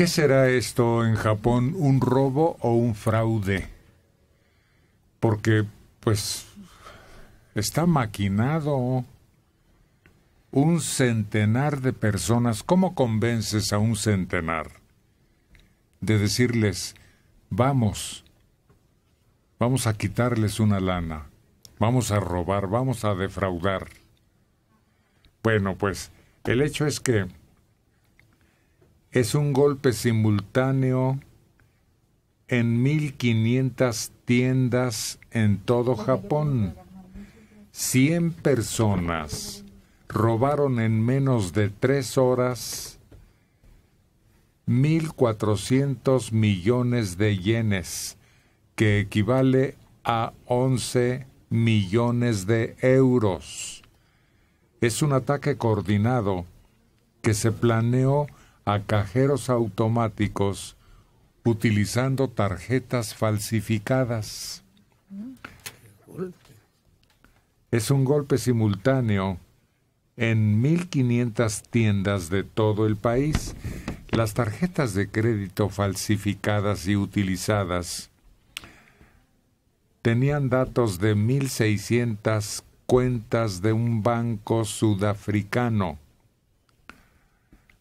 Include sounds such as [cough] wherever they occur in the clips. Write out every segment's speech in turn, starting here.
¿Qué será esto en Japón? ¿Un robo o un fraude? Porque, pues, está maquinado. Un centenar de personas. ¿Cómo convences a un centenar de decirles, vamos, vamos a quitarles una lana, vamos a robar, vamos a defraudar? Bueno, pues el hecho es que es un golpe simultáneo en 1.500 tiendas en todo Japón. 100 personas robaron en menos de tres horas 1.400 millones de yenes, que equivale a 11 millones de euros. Es un ataque coordinado que se planeó a cajeros automáticos utilizando tarjetas falsificadas. Es un golpe simultáneo en 1.500 tiendas de todo el país. Las tarjetas de crédito falsificadas y utilizadas tenían datos de 1.600 cuentas de un banco sudafricano.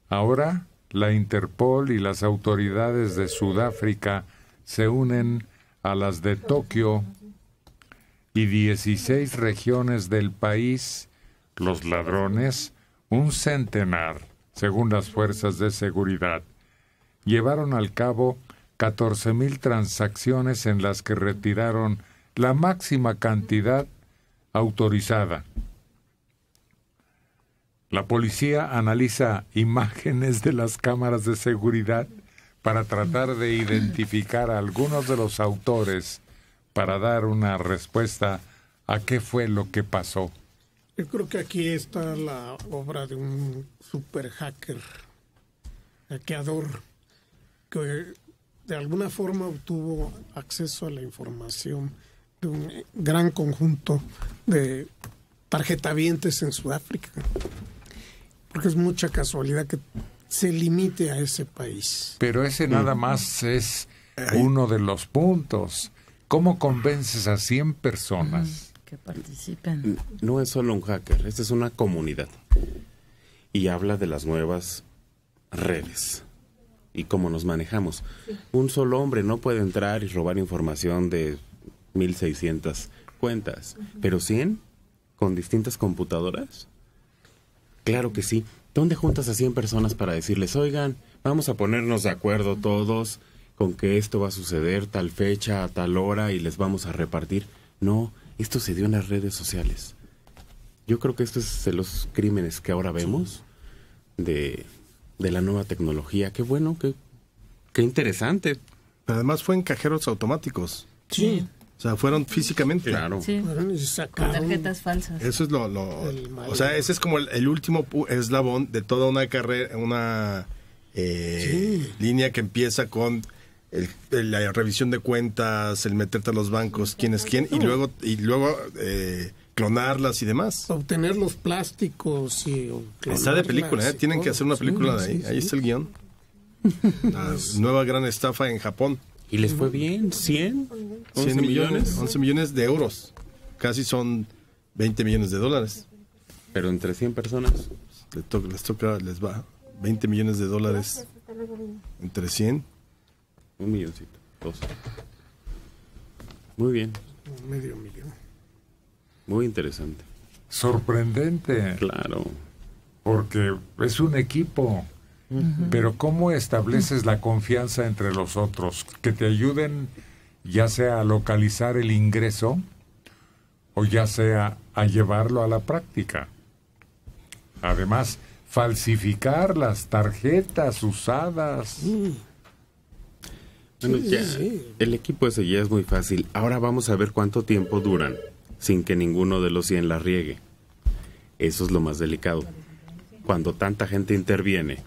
Ahora la Interpol y las autoridades de Sudáfrica se unen a las de Tokio y 16 regiones del país, los ladrones, un centenar, según las fuerzas de seguridad, llevaron al cabo 14.000 transacciones en las que retiraron la máxima cantidad autorizada, la policía analiza imágenes de las cámaras de seguridad para tratar de identificar a algunos de los autores para dar una respuesta a qué fue lo que pasó. Yo creo que aquí está la obra de un super hacker, hackeador, que de alguna forma obtuvo acceso a la información de un gran conjunto de tarjetavientes en Sudáfrica porque es mucha casualidad que se limite a ese país. Pero ese mm. nada más es uno de los puntos. ¿Cómo convences a 100 personas? Que participen. No es solo un hacker, esta es una comunidad. Y habla de las nuevas redes y cómo nos manejamos. Un solo hombre no puede entrar y robar información de 1.600 cuentas, pero 100 con distintas computadoras Claro que sí. ¿Dónde juntas a 100 personas para decirles, oigan, vamos a ponernos de acuerdo todos con que esto va a suceder tal fecha, a tal hora y les vamos a repartir? No, esto se dio en las redes sociales. Yo creo que estos son de los crímenes que ahora vemos de, de la nueva tecnología. Qué bueno, qué, qué interesante. Además fue en cajeros automáticos. Sí. O sea, fueron físicamente. Claro. tarjetas falsas. Eso es lo... o sea, ese es como el, último eslabón de toda una carrera, una eh, línea que empieza con... la revisión de cuentas, el meterte a los bancos, quién es quién, y luego, y luego eh, clonarlas y demás. Obtener los plásticos Está de película, ¿eh? tienen que hacer una película de ahí. Ahí está el guión. La [laughs] nueva gran estafa en Japón. Y les fue bien, 100. 11 millones. 11 millones de euros. Casi son 20 millones de dólares. Pero entre 100 personas. Les toca, les, toca, les va 20 millones de dólares entre 100. Un milloncito, dos. Muy bien. medio millón. Muy interesante. Sorprendente. Claro. Porque es un equipo. Pero ¿cómo estableces la confianza entre los otros? Que te ayuden ya sea a localizar el ingreso o ya sea a llevarlo a la práctica. Además, falsificar las tarjetas usadas. Mm. el equipo ese ya es muy fácil. Ahora vamos a ver cuánto tiempo duran sin que ninguno de los 100 la riegue. Eso es lo más delicado. Cuando tanta gente interviene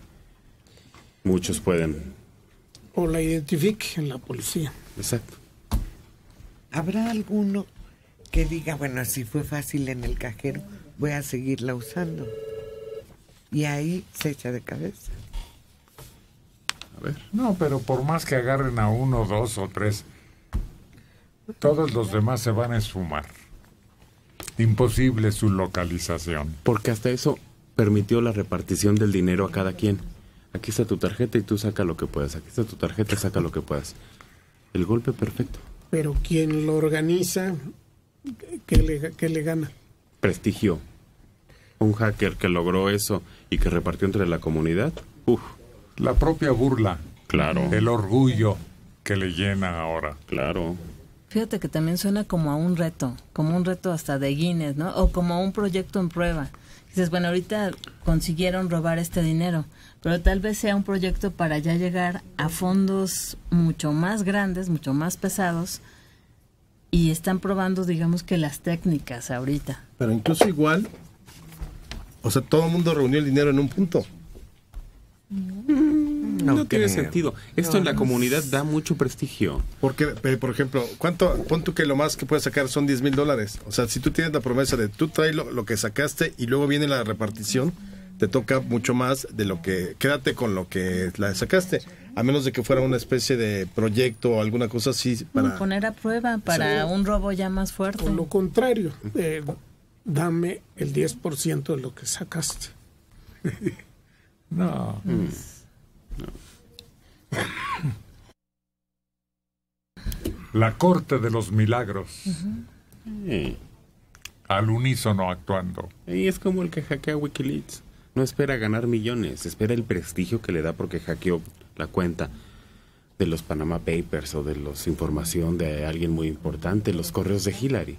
Muchos pueden. O la en la policía. Exacto. ¿Habrá alguno que diga, bueno, si fue fácil en el cajero, voy a seguirla usando? Y ahí se echa de cabeza. A ver. No, pero por más que agarren a uno, dos o tres, todos los demás se van a esfumar. Imposible su localización. Porque hasta eso permitió la repartición del dinero a cada quien. Aquí está tu tarjeta y tú saca lo que puedas. Aquí está tu tarjeta, saca lo que puedas. El golpe perfecto. Pero quien lo organiza, ¿qué le, qué le gana? Prestigio. Un hacker que logró eso y que repartió entre la comunidad. Uf. La propia burla. Claro. El orgullo que le llena ahora. Claro. Fíjate que también suena como a un reto, como un reto hasta de Guinness, ¿no? O como un proyecto en prueba dices, bueno, ahorita consiguieron robar este dinero, pero tal vez sea un proyecto para ya llegar a fondos mucho más grandes, mucho más pesados, y están probando, digamos que las técnicas ahorita. Pero incluso igual, o sea, todo el mundo reunió el dinero en un punto no, tiene sentido. Esto en la comunidad da mucho prestigio. Porque, eh, por ejemplo, ¿cuánto? Pon tú que lo más que puedes sacar son 10 mil dólares. O sea, si tú tienes la promesa de tú traes lo, que sacaste y luego viene la repartición, te toca mucho más de lo que. Quédate con lo que la sacaste. A menos de que fuera una especie de proyecto o alguna cosa así. Para poner a prueba para un robo ya más fuerte. Por lo contrario, eh, dame el 10% de lo que sacaste. [laughs] no. Mm. La corte de los milagros. Al unísono actuando. Y es como el que hackea Wikileaks. No espera ganar millones, espera el prestigio que le da porque hackeó la cuenta de los Panama Papers o de la información de alguien muy importante, los correos de Hillary.